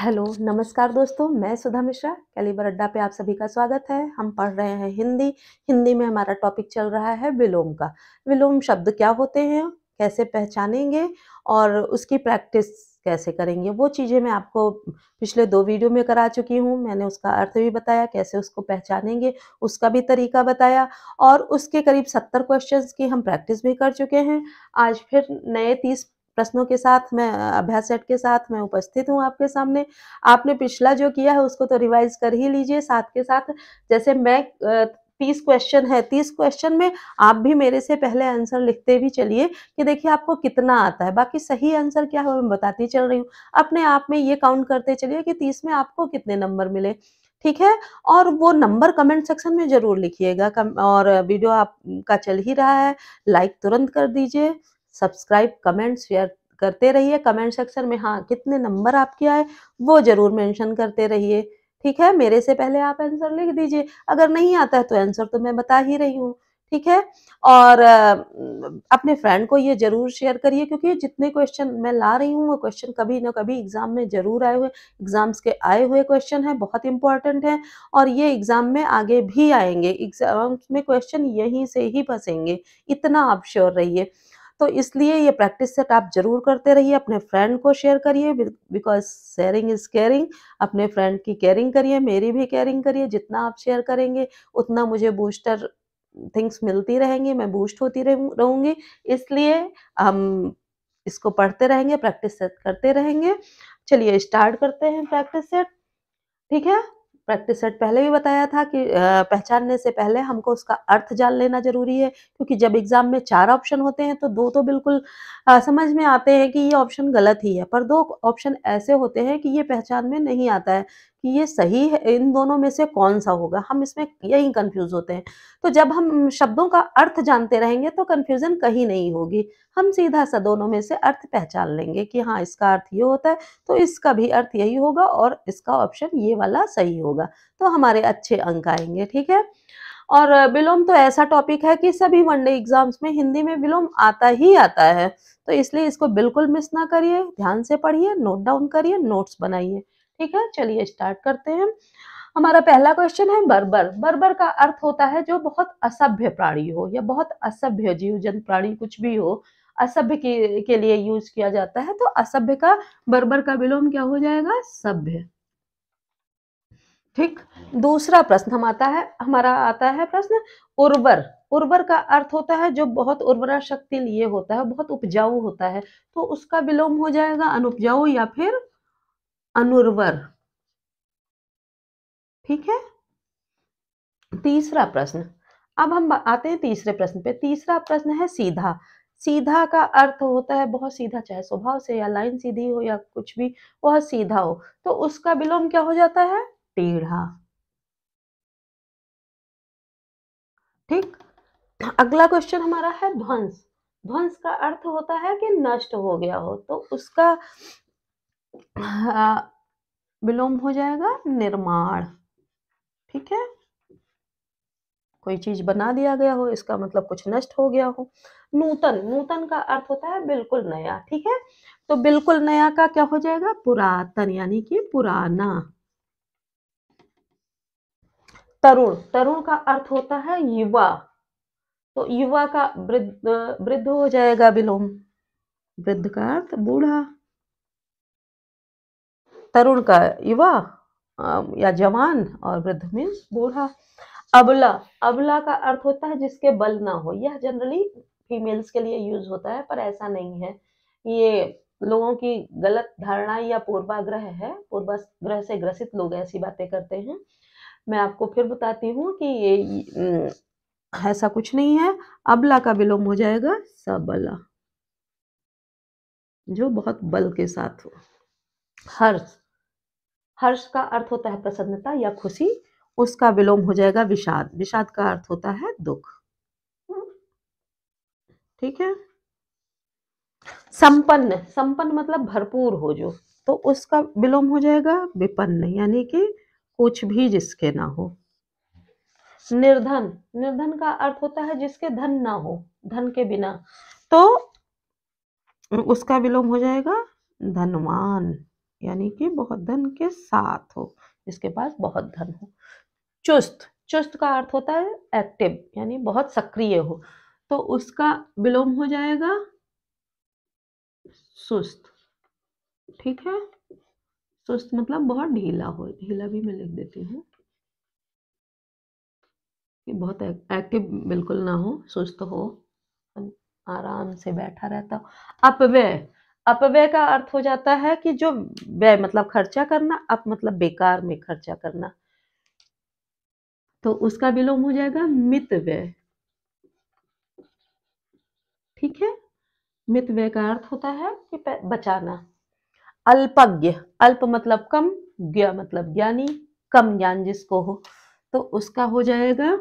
hello नमस्कार दोस्तों मैं सुधा मिश्रा कैलिबर अड्डा पे आप सभी का स्वागत है हम पढ़ रहे हैं हिंदी हिंदी में हमारा टॉपिक चल रहा है विलोम का विलोम शब्द क्या होते हैं कैसे पहचानेंगे और उसकी प्रैक्टिस कैसे करेंगे वो चीज़ें मैं आपको पिछले दो वीडियो में करा चुकी हूँ मैंने उसका अर्थ भी बताया कैसे उसको पहचानेंगे उसका भी तरीका बताया और उसके करीब सत्तर क्वेश्चंस की हम प्रैक्टिस भी कर चुके हैं आज फिर नए तीस प्रश्नों के साथ मैं अभ्यास सेट के साथ मैं उपस्थित हूँ आपके सामने आपने पिछला जो किया है उसको तो रिवाइज कर ही लीजिए साथ के साथ जैसे मैं तीस क्वेश्चन है तीस क्वेश्चन में आप भी मेरे से पहले आंसर लिखते भी चलिए कि देखिए आपको कितना आता है बाकी सही आंसर क्या है मैं बताती चल रही हूँ अपने आप में ये काउंट करते चलिए कि तीस में आपको कितने नंबर मिले ठीक है और वो नंबर कमेंट सेक्शन में जरूर लिखिएगा और वीडियो आपका चल ही रहा है लाइक तुरंत कर दीजिए सब्सक्राइब कमेंट शेयर करते रहिए कमेंट सेक्शन में हाँ कितने नंबर आपके आए वो जरूर मेंशन करते रहिए ठीक है मेरे से पहले आप आंसर लिख दीजिए अगर नहीं आता है तो आंसर तो मैं बता ही रही हूँ ठीक है और अपने फ्रेंड को ये जरूर शेयर करिए क्योंकि जितने क्वेश्चन मैं ला रही हूँ वो क्वेश्चन कभी ना कभी एग्जाम में जरूर आए हुए एग्जाम्स के आए हुए क्वेश्चन हैं बहुत इंपॉर्टेंट हैं और ये एग्जाम में आगे भी आएंगे एग्जाम्स में क्वेश्चन यहीं से ही फंसेंगे इतना आप श्योर रहिए तो इसलिए ये प्रैक्टिस सेट आप जरूर करते रहिए अपने फ्रेंड को शेयर करिए बिकॉज शेयरिंग इज केयरिंग अपने फ्रेंड की केयरिंग करिए मेरी भी केयरिंग करिए जितना आप शेयर करेंगे उतना मुझे बूस्टर थिंग्स मिलती रहेंगी मैं बूस्ट होती रहूँगी इसलिए हम इसको पढ़ते रहेंगे प्रैक्टिस सेट करते रहेंगे चलिए स्टार्ट करते हैं प्रैक्टिस सेट ठीक है प्रैक्टिस सेट पहले भी बताया था कि पहचानने से पहले हमको उसका अर्थ जान लेना जरूरी है क्योंकि जब एग्जाम में चार ऑप्शन होते हैं तो दो तो बिल्कुल समझ में आते हैं कि ये ऑप्शन गलत ही है पर दो ऑप्शन ऐसे होते हैं कि ये पहचान में नहीं आता है कि ये सही है इन दोनों में से कौन सा होगा हम इसमें यही कंफ्यूज होते हैं तो जब हम शब्दों का अर्थ जानते रहेंगे तो कंफ्यूजन कहीं नहीं होगी हम सीधा सा दोनों में से अर्थ पहचान लेंगे कि हाँ इसका अर्थ ये होता है तो इसका भी अर्थ यही होगा और इसका ऑप्शन ये वाला सही होगा तो हमारे अच्छे अंक आएंगे ठीक है और विलोम तो ऐसा टॉपिक है कि सभी वनडे एग्जाम्स में हिंदी में विलोम आता ही आता है तो इसलिए इसको बिल्कुल मिस ना करिए ध्यान से पढ़िए नोट डाउन करिए नोट्स बनाइए ठीक है चलिए स्टार्ट करते हैं हमारा पहला क्वेश्चन है बर्बर बर्बर का अर्थ होता है जो बहुत असभ्य प्राणी हो या बहुत असभ्य जीव जन प्राणी कुछ भी हो असभ्य के, के लिए यूज किया जाता है तो असभ्य का बर्बर का विलोम क्या हो जाएगा सभ्य ठीक दूसरा प्रश्न हम आता है हमारा आता है प्रश्न उर्वर उर्वर का अर्थ होता है जो बहुत उर्वरा शक्ति लिए होता है बहुत उपजाऊ होता है तो उसका विलोम हो जाएगा अनुपजाऊ या फिर अनुर्वर ठीक है तीसरा प्रश्न अब हम आते हैं तीसरे प्रश्न पे तीसरा प्रश्न है सीधा सीधा का अर्थ होता है बहुत सीधा चाहे स्वभाव से या लाइन सीधी हो या कुछ भी बहुत सीधा हो तो उसका विलोम क्या हो जाता है टेढ़ा ठीक अगला क्वेश्चन हमारा है ध्वंस ध्वंस का अर्थ होता है कि नष्ट हो गया हो तो उसका विलोम हो जाएगा निर्माण ठीक है कोई चीज बना दिया गया हो इसका मतलब कुछ नष्ट हो गया हो नूतन नूतन का अर्थ होता है बिल्कुल नया ठीक है तो बिल्कुल नया का क्या हो जाएगा पुरातन यानी कि पुराना तरुण तरुण का अर्थ होता है युवा तो युवा का वृद्ध वृद्ध हो जाएगा विलोम वृद्ध का अर्थ बूढ़ा तरुण का युवा या जवान और वृद्ध में बूढ़ा अबला अबला का अर्थ होता है जिसके बल ना हो यह जनरली फीमेल्स के लिए यूज होता है पर ऐसा नहीं है ये लोगों की गलत धारणा या पूर्वाग्रह है पूर्वाग्रह से ग्रसित लोग ऐसी बातें करते हैं मैं आपको फिर बताती हूँ कि ये ऐसा कुछ नहीं है अबला का विलोम हो जाएगा सबला जो बहुत बल के साथ हो हर्ष हर्ष का अर्थ होता है प्रसन्नता या खुशी उसका विलोम हो जाएगा विषाद विषाद का अर्थ होता है दुख ठीक है संपन्न संपन्न मतलब भरपूर हो जो तो उसका विलोम हो जाएगा विपन्न यानी कि कुछ भी जिसके ना हो निर्धन निर्धन का अर्थ होता है जिसके धन ना हो धन के बिना तो उसका विलोम हो जाएगा धनवान यानी कि बहुत धन के साथ हो जिसके पास बहुत धन हो चुस्त चुस्त का अर्थ होता है एक्टिव यानी बहुत सक्रिय हो तो उसका विलोम हो जाएगा सुस्त ठीक है सुस्त मतलब बहुत ढीला हो ढीला भी मैं लिख देती हूँ कि बहुत एक्टिव बिल्कुल ना हो सुस्त हो आराम से बैठा रहता हो अपव्यय अपव्यय का अर्थ हो जाता है कि जो व्यय मतलब खर्चा करना अप मतलब बेकार में खर्चा करना तो उसका विलोम हो जाएगा मित व्यय ठीक है मित व्यय का अर्थ होता है कि बचाना अल्पज्ञ अल्प मतलब कम ज्ञ मतलब ज्ञानी कम ज्ञान जिसको हो तो उसका हो जाएगा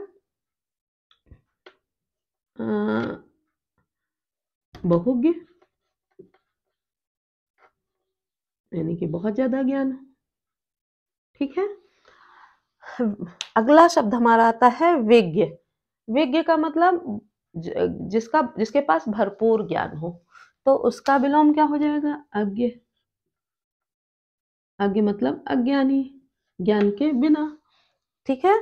बहुज्ञ यानी कि बहुत ज़्यादा ज्ञान ठीक है अगला शब्द हमारा आता है विज्ञ विज्ञ का मतलब जिसका जिसके पास भरपूर ज्ञान हो तो उसका विलोम क्या हो जाएगा अज्ञ अज्ञ मतलब अज्ञानी ज्ञान के बिना ठीक है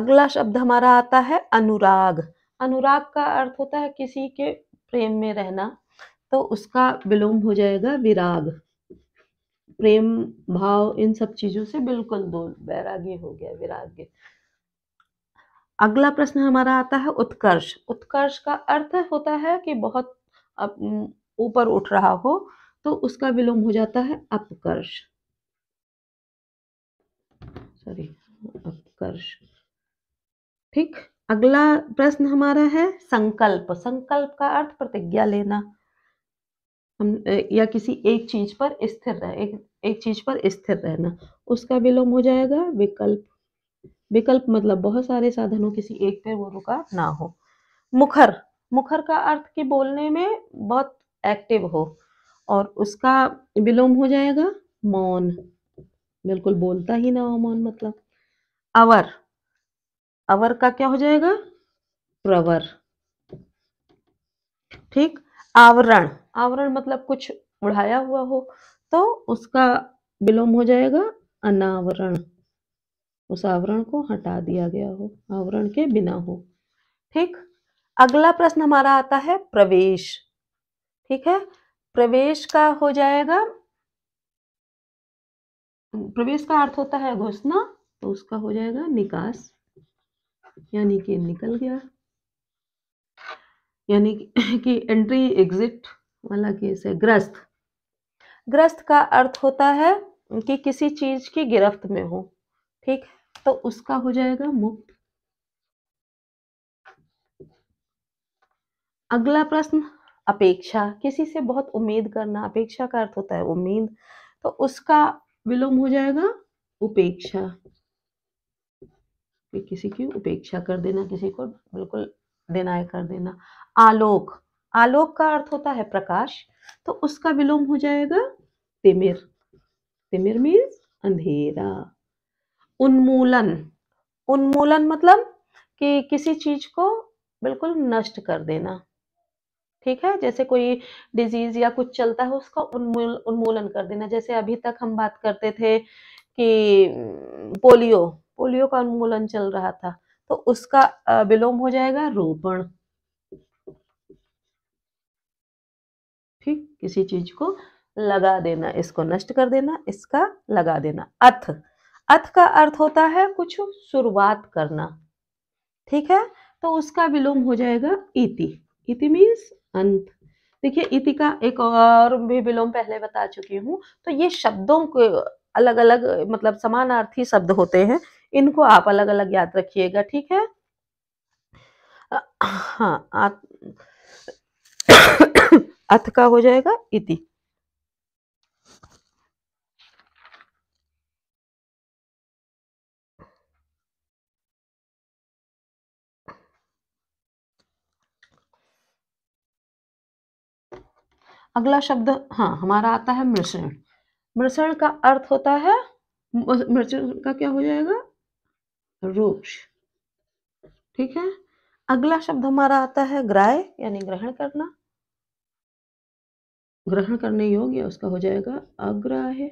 अगला शब्द हमारा आता है अनुराग अनुराग का अर्थ होता है किसी के प्रेम में रहना तो उसका विलोम हो जाएगा विराग प्रेम भाव इन सब चीजों से बिल्कुल दूर वैराग्य हो गया विराग्य अगला प्रश्न हमारा आता है उत्कर्ष उत्कर्ष का अर्थ होता है कि बहुत ऊपर उठ रहा हो तो उसका विलोम हो जाता है अपकर्ष सॉरी अपकर्ष ठीक अगला प्रश्न हमारा है संकल्प संकल्प का अर्थ प्रतिज्ञा लेना हम या किसी एक चीज पर स्थिर रह एक, एक चीज पर स्थिर रहना उसका विलोम हो जाएगा विकल्प विकल्प मतलब बहुत सारे साधनों किसी एक पे वो रुका ना हो मुखर मुखर का अर्थ कि बोलने में बहुत एक्टिव हो और उसका विलोम हो जाएगा मौन बिल्कुल बोलता ही ना हो मौन मतलब अवर अवर का क्या हो जाएगा प्रवर ठीक आवरण आवरण मतलब कुछ उड़ाया हुआ हो तो उसका विलोम हो जाएगा अनावरण उस आवरण को हटा दिया गया हो आवरण के बिना हो ठीक अगला प्रश्न हमारा आता है प्रवेश ठीक है प्रवेश का हो जाएगा प्रवेश का अर्थ होता है घोषणा तो उसका हो जाएगा निकास यानी कि निकल गया यानी कि एंट्री एग्जिट वाला केस है ग्रस्त ग्रस्त का अर्थ होता है कि किसी चीज की गिरफ्त में हो ठीक तो उसका हो जाएगा मुक्त अगला प्रश्न अपेक्षा किसी से बहुत उम्मीद करना अपेक्षा का अर्थ होता है उम्मीद तो उसका विलोम हो जाएगा उपेक्षा किसी की उपेक्षा कर देना किसी को बिल्कुल डिनाई कर देना आलोक आलोक का अर्थ होता है प्रकाश तो उसका विलोम हो जाएगा तिमिर तिमिर मीन्स अंधेरा उन्मूलन उन्मूलन मतलब कि किसी चीज को बिल्कुल नष्ट कर देना ठीक है जैसे कोई डिजीज या कुछ चलता है उसका उन्मूल उन्मूलन कर देना जैसे अभी तक हम बात करते थे कि पोलियो पोलियो का उन्मूलन चल रहा था तो उसका विलोम हो जाएगा रोपण ठीक किसी चीज को लगा देना इसको नष्ट कर देना इसका लगा देना अथ अथ का अर्थ होता है कुछ शुरुआत करना ठीक है तो उसका विलोम हो जाएगा इति इति मीन्स अंत देखिए इति का एक और भी विलोम पहले बता चुकी हूं तो ये शब्दों के अलग अलग मतलब समानार्थी शब्द होते हैं इनको आप अलग अलग याद रखिएगा ठीक है हाँ अथ का हो जाएगा इति अगला शब्द हाँ हमारा आता है मृषण मृषण का अर्थ होता है मृषण का क्या हो जाएगा रूक्ष ठीक है अगला शब्द हमारा आता है ग्राय यानी ग्रहण करना ग्रहण करने योग्य उसका हो जाएगा अग्राह्य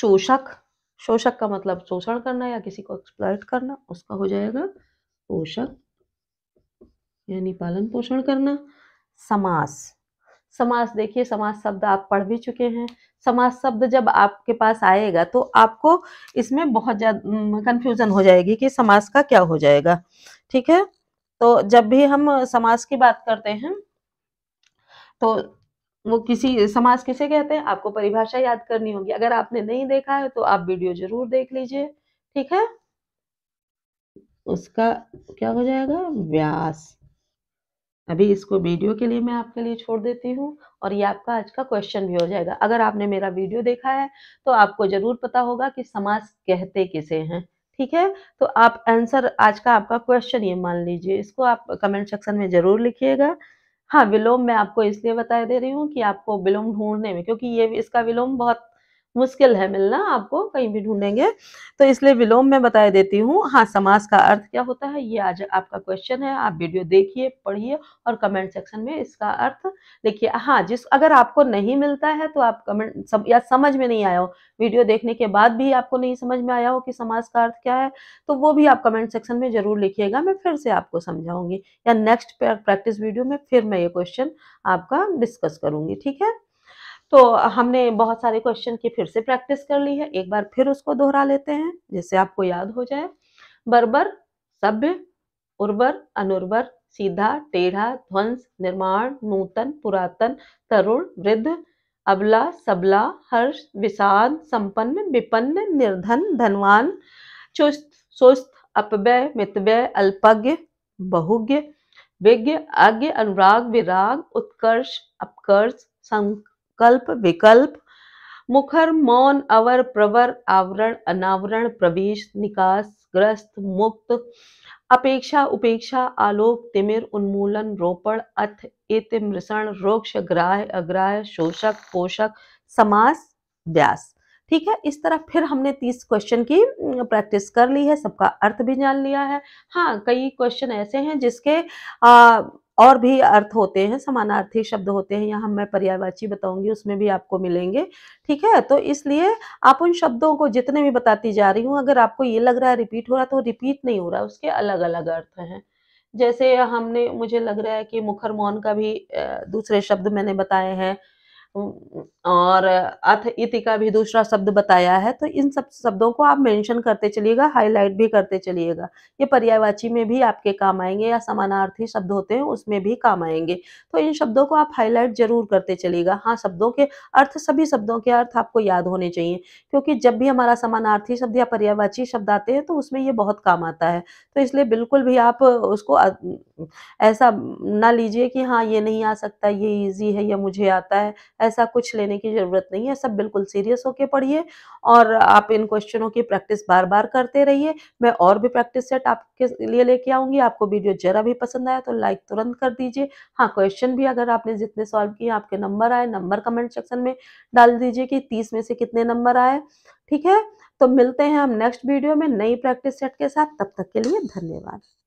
शोषक शोषक का मतलब शोषण करना या किसी को एक्सप्लॉइट करना उसका हो जाएगा पोषक यानी पालन पोषण करना समास समास देखिए समास शब्द आप पढ़ भी चुके हैं समास शब्द जब आपके पास आएगा तो आपको इसमें बहुत ज्यादा कंफ्यूजन हो जाएगी कि समास का क्या हो जाएगा ठीक है तो जब भी हम समास की बात करते हैं तो वो किसी समास किसे कहते हैं आपको परिभाषा याद करनी होगी अगर आपने नहीं देखा है तो आप वीडियो जरूर देख लीजिए ठीक है उसका क्या हो जाएगा व्यास अभी इसको वीडियो के लिए मैं आपके लिए छोड़ देती हूँ और ये आपका आज का क्वेश्चन भी हो जाएगा अगर आपने मेरा वीडियो देखा है तो आपको ज़रूर पता होगा कि समाज कहते किसे हैं ठीक है तो आप आंसर आज का आपका क्वेश्चन ये मान लीजिए इसको आप कमेंट सेक्शन में ज़रूर लिखिएगा हाँ विलोम मैं आपको इसलिए बता दे रही हूँ कि आपको विलोम ढूंढने में क्योंकि ये इसका विलोम बहुत मुश्किल है मिलना आपको कहीं भी ढूंढेंगे तो इसलिए विलोम में बता देती हूँ हाँ समाज का अर्थ क्या होता है ये आज आपका क्वेश्चन है आप वीडियो देखिए पढ़िए और कमेंट सेक्शन में इसका अर्थ लिखिए हाँ जिस अगर आपको नहीं मिलता है तो आप कमेंट सब या समझ में नहीं आया हो वीडियो देखने के बाद भी आपको नहीं समझ में आया हो कि समाज का अर्थ क्या है तो वो भी आप कमेंट सेक्शन में जरूर लिखिएगा मैं फिर से आपको समझाऊंगी या नेक्स्ट प्रैक्टिस वीडियो में फिर मैं ये क्वेश्चन आपका डिस्कस करूंगी ठीक है तो हमने बहुत सारे क्वेश्चन की फिर से प्रैक्टिस कर ली है एक बार फिर उसको दोहरा लेते हैं जिससे आपको याद हो जाए बर्बर सभ्य उर्वर अनुर्वर सीधा टेढ़ा ध्वंस निर्माण नूतन पुरातन तरुण वृद्ध अबला सबला हर्ष विषाद संपन्न विपन्न निर्धन धनवान चुस्त सुस्त अपव्यय मितव्यय अल्पज्ञ बहुज्ञ विज्ञ अज्ञ अनुराग विराग उत्कर्ष अपकर्ष संक कल्प विकल्प मुखर मौन अवर प्रवर आवरण अनावरण प्रवेश निकास ग्रस्त मुक्त अपेक्षा उपेक्षा आलोक तिमिर उन्मूलन रोपण अथ इति मृषण रोक्ष ग्राह अग्राह शोषक पोषक समास व्यास ठीक है इस तरह फिर हमने तीस क्वेश्चन की प्रैक्टिस कर ली है सबका अर्थ भी जान लिया है हाँ कई क्वेश्चन ऐसे हैं जिसके आ, और भी अर्थ होते हैं समानार्थी शब्द होते हैं यहाँ मैं पर्यायवाची बताऊंगी उसमें भी आपको मिलेंगे ठीक है तो इसलिए आप उन शब्दों को जितने भी बताती जा रही हूँ अगर आपको ये लग रहा है रिपीट हो रहा तो रिपीट नहीं हो रहा उसके अलग अलग अर्थ हैं जैसे हमने मुझे लग रहा है कि मुखर मौन का भी दूसरे शब्द मैंने बताए हैं और अथ इति का भी दूसरा शब्द बताया है तो इन सब शब्दों को आप मेंशन करते चलिएगा हाईलाइट भी करते चलिएगा ये पर्यायवाची में भी आपके काम आएंगे या समानार्थी शब्द होते हैं उसमें भी काम आएंगे तो इन शब्दों को आप हाईलाइट जरूर करते चलिएगा हाँ शब्दों के अर्थ सभी शब्दों के अर्थ आपको याद होने चाहिए क्योंकि जब भी हमारा समानार्थी शब्द या पर्यायवाची शब्द आते हैं तो उसमें ये बहुत काम आता है तो इसलिए बिल्कुल भी आप उसको ऐसा ना लीजिए कि हाँ ये नहीं आ सकता ये ईजी है या मुझे आता है ऐसा कुछ लेने की ज़रूरत नहीं है सब बिल्कुल सीरियस होके पढ़िए और आप इन क्वेश्चनों की प्रैक्टिस बार बार करते रहिए मैं और भी प्रैक्टिस सेट आपके लिए लेके आऊंगी आपको वीडियो जरा भी पसंद आया तो लाइक तुरंत कर दीजिए हाँ क्वेश्चन भी अगर आपने जितने सॉल्व किए आपके नंबर आए नंबर कमेंट सेक्शन में डाल दीजिए कि तीस में से कितने नंबर आए ठीक है तो मिलते हैं हम नेक्स्ट वीडियो में नई प्रैक्टिस सेट के साथ तब तक के लिए धन्यवाद